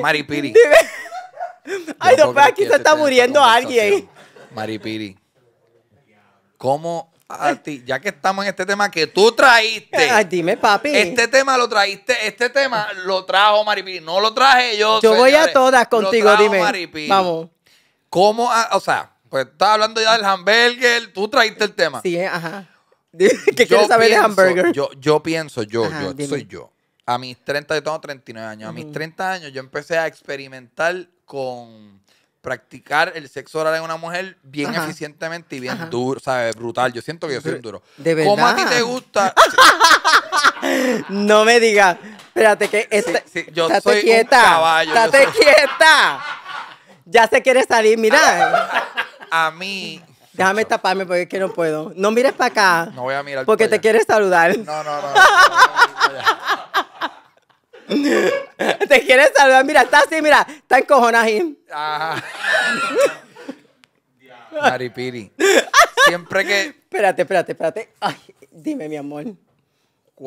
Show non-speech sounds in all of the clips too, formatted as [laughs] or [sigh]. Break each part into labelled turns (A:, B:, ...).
A: Maripiri. [laughs] Ay, no, pero aquí se este está muriendo alguien. Maripiri. ¿Cómo a ti, ya que estamos en este tema que tú traíste? Ay, dime, papi. Este tema lo trajiste, este tema lo trajo Maripiri. No lo traje yo. Yo voy a todas contigo, dime. Vamos. ¿Cómo, o sea, pues estás hablando ya del hamburger, tú trajiste el tema. Sí, ajá. [laughs] ¿Qué quieres saber pienso, de hamburger? Yo, yo pienso, yo, yo, soy yo a mis 30, yo tengo 39 años, a mis 30 años yo empecé a experimentar con practicar el sexo oral en una mujer bien eficientemente y bien duro duro, ¿sabes? Brutal. Yo siento que yo soy duro. De ¿Cómo a ti te gusta?
B: [laughs] no me digas. Espérate que este,
A: yo soy Un caballo, estate quieta.
B: Ya se quiere salir, mira.
A: a mí
B: Déjame taparme porque es que no puedo. No mires para acá. No voy
A: a mirar. Porque te quieres
B: saludar. no, no, no [laughs] Te quieres salvar, mira, está así, mira, está encojonaje.
A: Maripiri. Siempre que.
B: Espérate, espérate, espérate. Ay, dime, mi amor.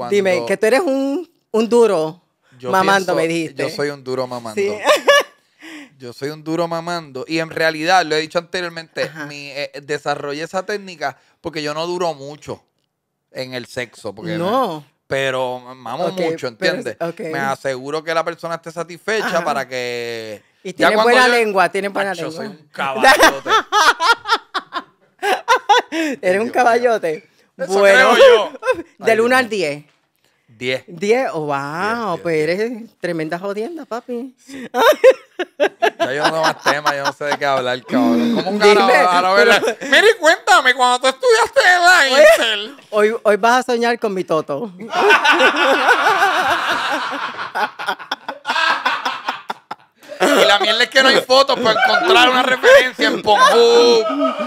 B: dime, que tú eres un, un duro mamando, me dijiste. Yo soy un duro mamando.
A: [laughs] yo soy un duro mamando. Y en realidad, lo he dicho anteriormente, mi, eh, eh, desarrollé esa técnica porque yo no duro mucho en el sexo. no pero mamo mucho, ¿entiendes? Me aseguro que la persona esté satisfecha para que... Y tiene buena
B: lengua, tiene buena Macho, soy un caballote. [laughs] Eres un caballote. Eso bueno, creo yo. [laughs] del 1 al 10. 10. 10, wow, pues eres tremenda jodienda, papi. Sí. [laughs]
A: No más temas, yo no sé de qué hablar, cabrón. ¿Cómo un cuéntame, cuando tú estudiaste en la Intel.
B: Hoy, hoy vas a soñar con mi Toto.
A: y la mierda es que no hay fotos para encontrar una referencia en Pongu.